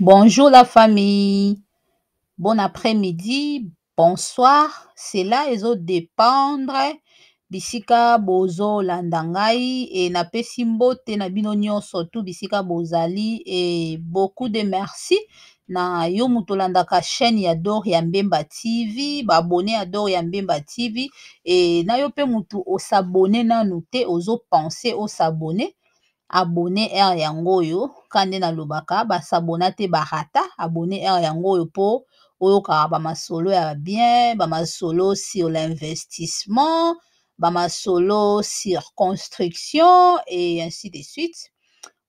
Bonjour la famille. Bon après-midi, bonsoir. Cela autres dépendre bisika landangai landangai, et napesi mbote na binonyo surtout bisika bozali et beaucoup de merci na yo moto olandaka chaîne ya dor tv baabone ya dor ya tv et na yo sabonne na osabone nanu te ozopense osabone abone r yango oyo na lubaka nalobaka basabona te barata abone r yango oyo mpo oyokaka bamasolo ya bien bamasolo sur l'investissement bamasolo sur construction et ainsi de suite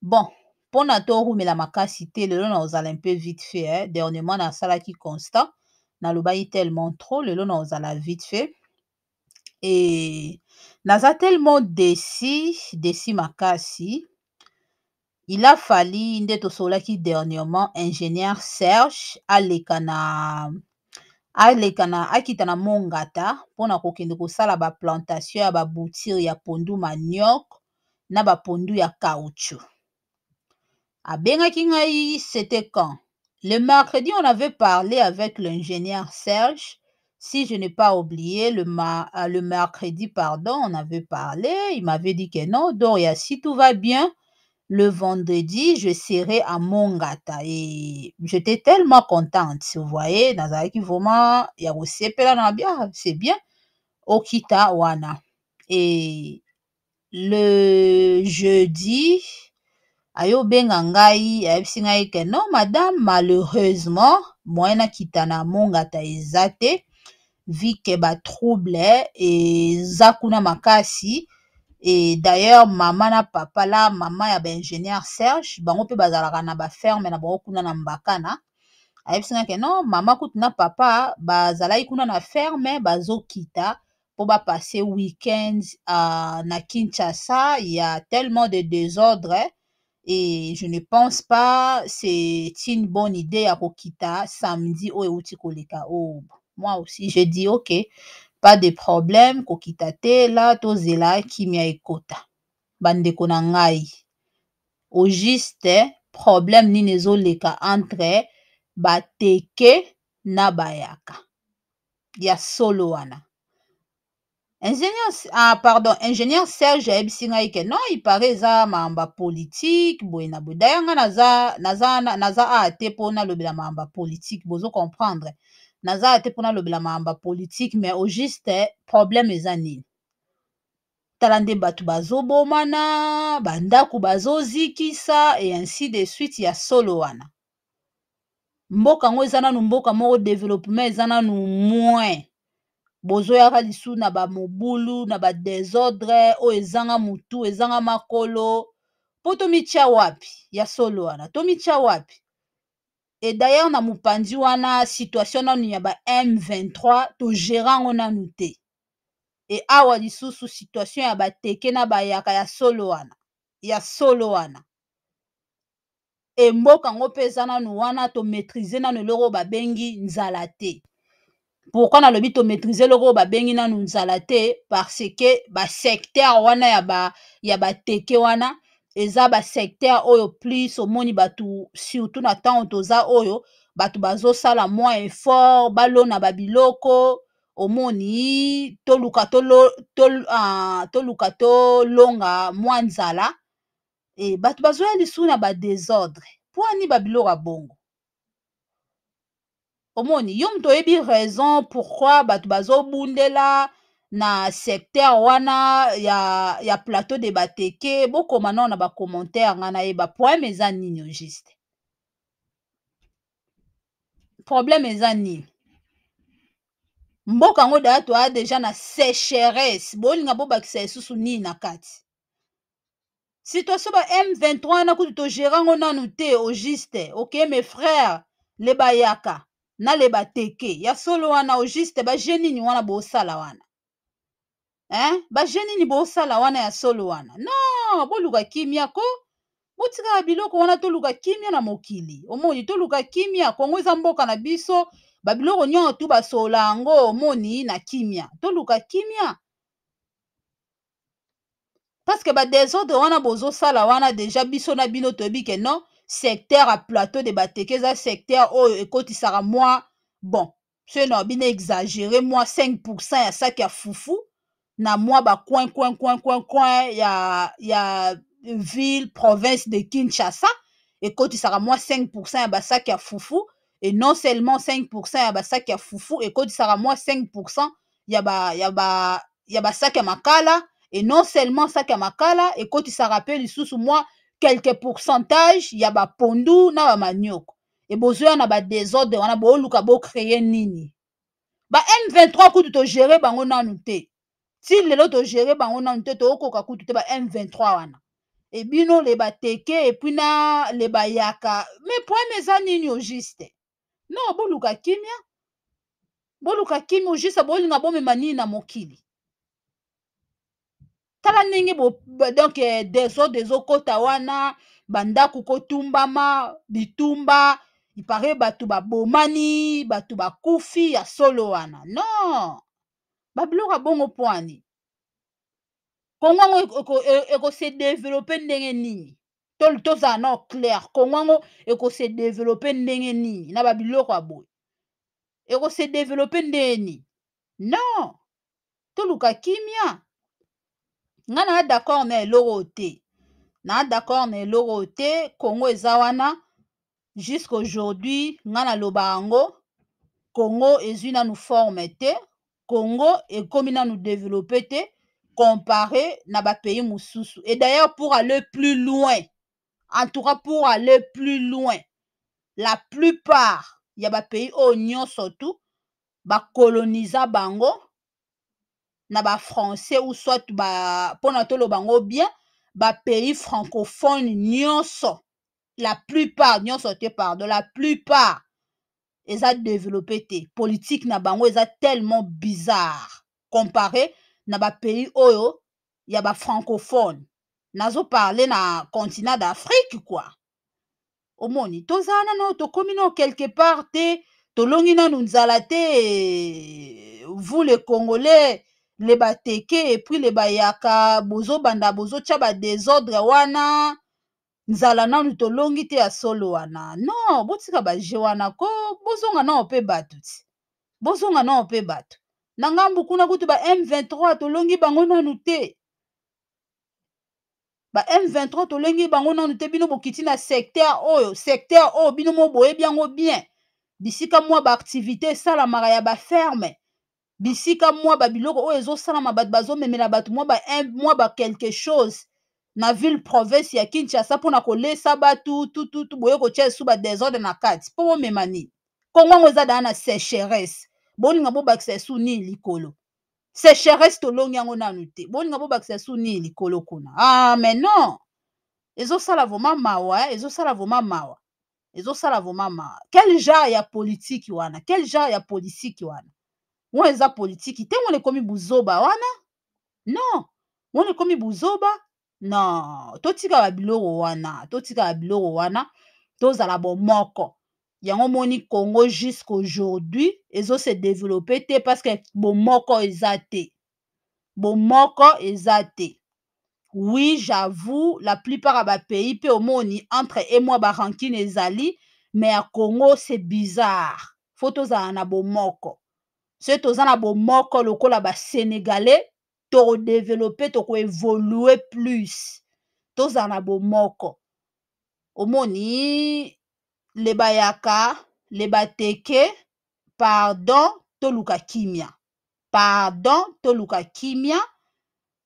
bon mpona toorumela makasi te lelo na ozala mpe vite fait eh? dernièrement nasalaki constat nalobaki tellement trop lelo na ozala vite fait e naza tellement desi desi makasi il a fali nde tosololaki dernièrement ingénieur serge aleka na aleka na akita na mongata mpona kokende kosala baplantation ya babutire ya pondu manioc na bapondu ya caoutchouc À c'était quand Le mercredi, on avait parlé avec l'ingénieur Serge. Si je n'ai pas oublié, le, euh, le mercredi, pardon, on avait parlé. Il m'avait dit que non, Doria, si tout va bien, le vendredi, je serai à Mongata. Et j'étais tellement contente. Vous voyez, Nazaraki, vraiment, c'est bien. Okita Wana. Et le jeudi, ayobenga ngai ayebisi ngai ke non madame malheureusement moyen nakita na mongata eza te vi ke batrouble eza kuna makasi e d'ailleurs mama na papa la mama ya baingénieur serge bango mpe bazalaka na baferme na bango kuna na mbakana ayebisi ngai ke non mama kutu na papa bazalaki kuna na ferme bazokita mpo bapase weekend uh, ah, na kinshasa ya tellement de désordre e je ne pense pas c'est une bonne idée ya kokita samedi oyo euti koleka oyo oh, moi aussi je dis ok pas de problème kokita te la tozela kimia ekota bandeko na ngai au juste problème nini ezoleka entre bateke na bayaka ya solo wana ingénieur ah, pardon ingénieur serge ayebisi ngai ke non ipare eza maamba politike boye na boye daya ngai naza, naza, naza aa te mpo nalobela maamba politike bozo comprendre naza aa te mpo nalobela maamba politike mais au juste problème eza nini tala nde bato bazobomana bandako bazozikisa et ainsi de suite ya solo wana mboka yango eza nanu mboka moko développement eza nanu moins bozoyaka lisu na bamobulu na badesordre oyo ezanga motu ezanga makolo mpo tomitya wapi ya solo wana tomitya wapi e dayere na mopanzi wana situation nanu ya ba m23 togéra yango nanu te e awa lisusu situation ya bateke na bayaka ya solo wana ya solo wana emboka yango mpe eza nanu wana tomaîtrize nanu eloko babengi nzala te pourquoi nalobi tomaitrise eloko oyo babengi nanu nzala te parce ke basecteur wana ya, ba, ya bateke wana eza basecteur oyo plus omoni bato surtout na ntango toza oyo bato bazosala mwa effort balona babiloko omoni toluka tolonga tol, uh, toluka tolonga mwa nzala e bato bazoya lisusu na badésordre mpoani babiloko ya bongo omoni yo moto oyebi raison pourquoi bato bazobundela na secteur wana ya, ya plateau de bateke bokoma nao na bacommentaire ngai nayeba problème eza nini au juste problème eza nini mboka yango dala toya deja na sécheresse bolinga bobakisa lisusu nini na kati situation ba m23 wana kutu togera yango nanu te au juste oke okay, mes frères lebayaka naleba teke ya solo wana o juste baje nini wana bosala wana eh? baje nini bosala wana ya solo wana non boluka kimia ko botikala biloko wana toluka kimia na mokili omoni toluka kimia kongo eza mboka na biso babiloko nyonso tu basola yango omoni na kimia toluka kimia parceke badesordre wana bozosala wana deja biso na bino toyebi ke non secteur ya plateau de bateke eza secteur oyo ekotisaka mwa bon soki na babino exagere mwa 5 pourcent ya saki ya fufu na mwa bacoin coin coin coin coin ya, ya ville province de kinshasa ekotisaka mwa 5 pourcent ya basaki ya fufu e non seulement 5 pourcent ya basaki ya fufu ekotisaka mwa 5 pourcent ya basaki ya, ba, ya, ba ya makala e non seulement saki ya makala ekotisaka mpe lisusu mwa quelque pourcentage ya bapondu na bamanioko ebozwi wana badesordre wana booluka bocreye nini ba m23 kutu togere bango nanu te ti lelo togere bango nanu te tookoka kutu te ba m23 wana ebino leba teke epui na leba yaka me probleme eza nini au juste non boluka kimia boluka kimia au juste bolinga bomema nini na mokili tala ndenge donc eh, deso deso kota wana bandako kotumbama bitumba ipare bato babomani bato bakufi ya solo wana non babiloko abongo pwani kongo yango ekose e, develope ndenge nini tozala na clair kongo yango ekose develope ndenge nini na babiloko ya boye ekose develope ndenge nini non toluka kimia nga na d'accord na eloko oyo te na d'accord na eloko oyo te congo eza wana jusqu' aujourd'hui nga nalobaka yango congo ezwi nanu forme te congo ekomi nanu développe te comparé na bapays mosusu et d'ailleurs pour aller plus loin en tout cas pour aller plus loin la plupart ya bapays oyo nyonso tu bakoloniza bango na bafrançais ou soit ba mpona toloba yango bien bapays francophone nyonso la plupart nyonso te pardon la plupart eza développe te politike na bango eza tellement bizarre comparé na bapays oyo ya bafrancophone nazoparle na continent d'afrique kua omoni toza nano tokómi nano quelque part te tolongi nanu nzala te vous le congolais le bateke epui le bayaka bozobanda bozotya badesordre wana nzala nanu tolongi te ya solo wana non botika baje wana ko bozonga nao mpe bato ti bozonga nao mpe bato na ngambu kuna kutu ba m23 tolongi bango nanu te ba m23 tolongi bango nanu te bino bokiti na secteur oyo secteur oyo bino mo boyebi yango bien bisika mwa baaktivité esalamaka ya baferme bisika mwa babiloko oyo ezosalama bato bazomemela bato mwa ba mwa ba quelque chose na ville province ya kinshasa mpona kolesa bato tututu boye kotia esu badesordre na kati mpo bomema nini kongo yango eza daa na sécheresse bolinga bobakisa esu nini likolo sécheresse tolongi yango nanu te bolinga bobakisa esu nini likolo kuna ah mais non ezosala vraimen eh? mawa ezosala vraimen mawa ezosala vraimen mawa quel genre ya politiki wana quel genre ya politiki wana oyo eza politiki ntango wana ekomi buzoba wana non wana ekomi buzoba non totika ba biloko wana totika ba biloko wana tozala bomoko yango moni congo jusqu aujourd'hui ezose développe te parce que bomoko eza te bomoko eza te oui j'avoue la plupart ya bapays mpe omoni entre e mwa barankine ezali mais ya congo c'est bizarre fo tozala na bomoko soki toza na bomoko lokola basénégalais tokodevelope tokoevolue plus tozala na bomoko omoni leba yaka leba teke pardon toluka kimia pardon toluka kimia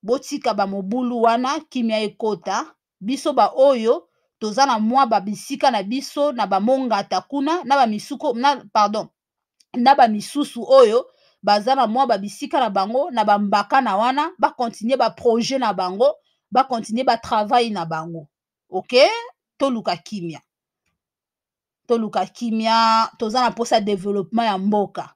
botika bamobulu wana kimia ekota biso baoyo toza na mwa babisika na biso na bamongata kuna na bamisuko na pardon na bamisusu oyo baza na mwa babisika na bango na bambaka na wana bakontinue baprojet na bango bakontinue batravail na bango ok toluka kimia toluka kimia toza na mposa ya développement ya mboka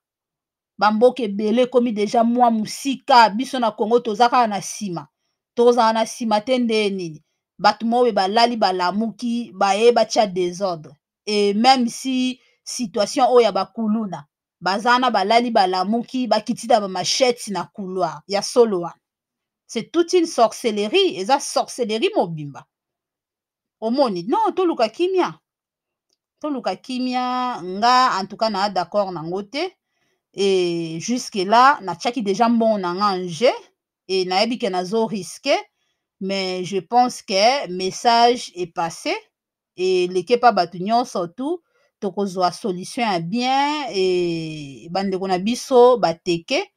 bamboka ebele ekomi deja mwa mosika biso na congo toza kaka na nsima tozala na nsima te nde nini bato moo be balali balamuki baye batya désordre et même si situation oyo ya bakuluna baza wana balali balamuki bakiti na bamashete na couloir ya solo wana c'est toute une sorcellerie eza sorcellerie mobimba omoni non toluka kimia toluka kimia nga antuka naa d'accord nango te e jusque là natiaki déjà mbongo na nga nje e nayebi ke nazoriske mais je pense ke message est passé eleke mpa bato nyonso tout tokozwa solution ya bien e, bandeko na biso bateke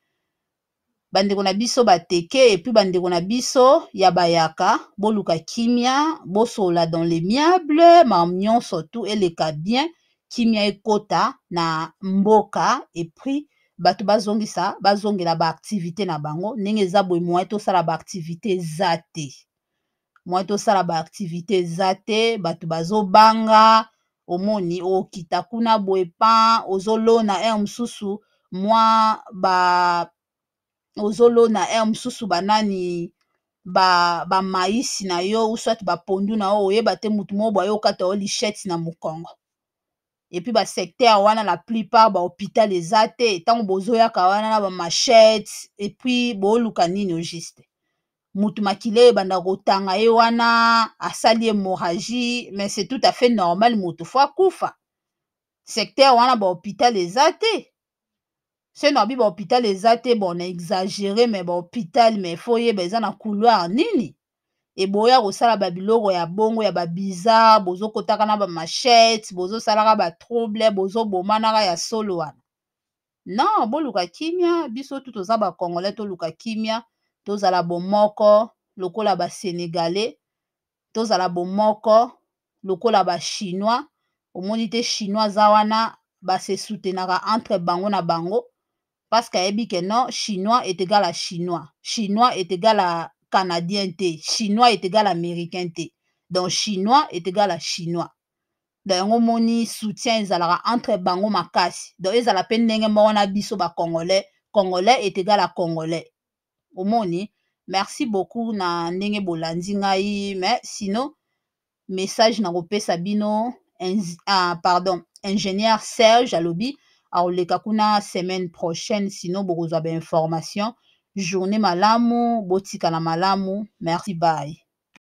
bandeko na biso bateke epui bandeko na biso ya bayaka boluka kimia bosola dans le miable maam nyonso tu eleka bien kimia ekota na mboka epui bato bazongisa bazongela baaktivité na bango ndenge eza boye mwa tosala baaktivité eza te mwa tosala baaktivité eza te bato bazobanga omoni okita kuna boye pan ozolona r mosusu mwa ba ozolona r mosusu banani bamaïsi ba na yo uswati bapondu na yo oyeba te motu moko boye ayokata yo lishete na mokongo epuis basecteur wana la plupart bahopital eza te ntango bozoyaka wana na bamachete epuis booluka nini au juste motu makila ebanda kotanga ye wana asali hémorragie mais c'est tout à fait normal motu fo akufa secteur wana bahopital eza te se na bi bahopital eza te bon na exagéré mais bahopital mais fo yeba eza na couloir nini eboya kosala babiloko ya bongo ya babizar bozokotaka na bamachete bozosalaka batrouble bozobomanaka ya solo wana non boluka kimia biso tu toza bacongolais toluka kimia tozala bomoko lokola basénégalais tozala bomoko lokola bachinois omoni te chinois aza wana basesoutenaka entre bango na bango parce que ayebi ke non chinois etegala chinois chinois etegala canadien te chinois etegala américain te donc chinois etegala chinois donc yango moni soutien ezalaka entre bango makasi donc ezala mpe ndenge moko na biso bacongolais congolais etegala congolais omoni merci beaucoup na ndenge bolandi ngai mais sino message nakopesa bino ah, pardon ingénieur serge alobi akoleka kuna semaine prochaine sino bokozwa bainformation journée malamu botikala malamu merci bye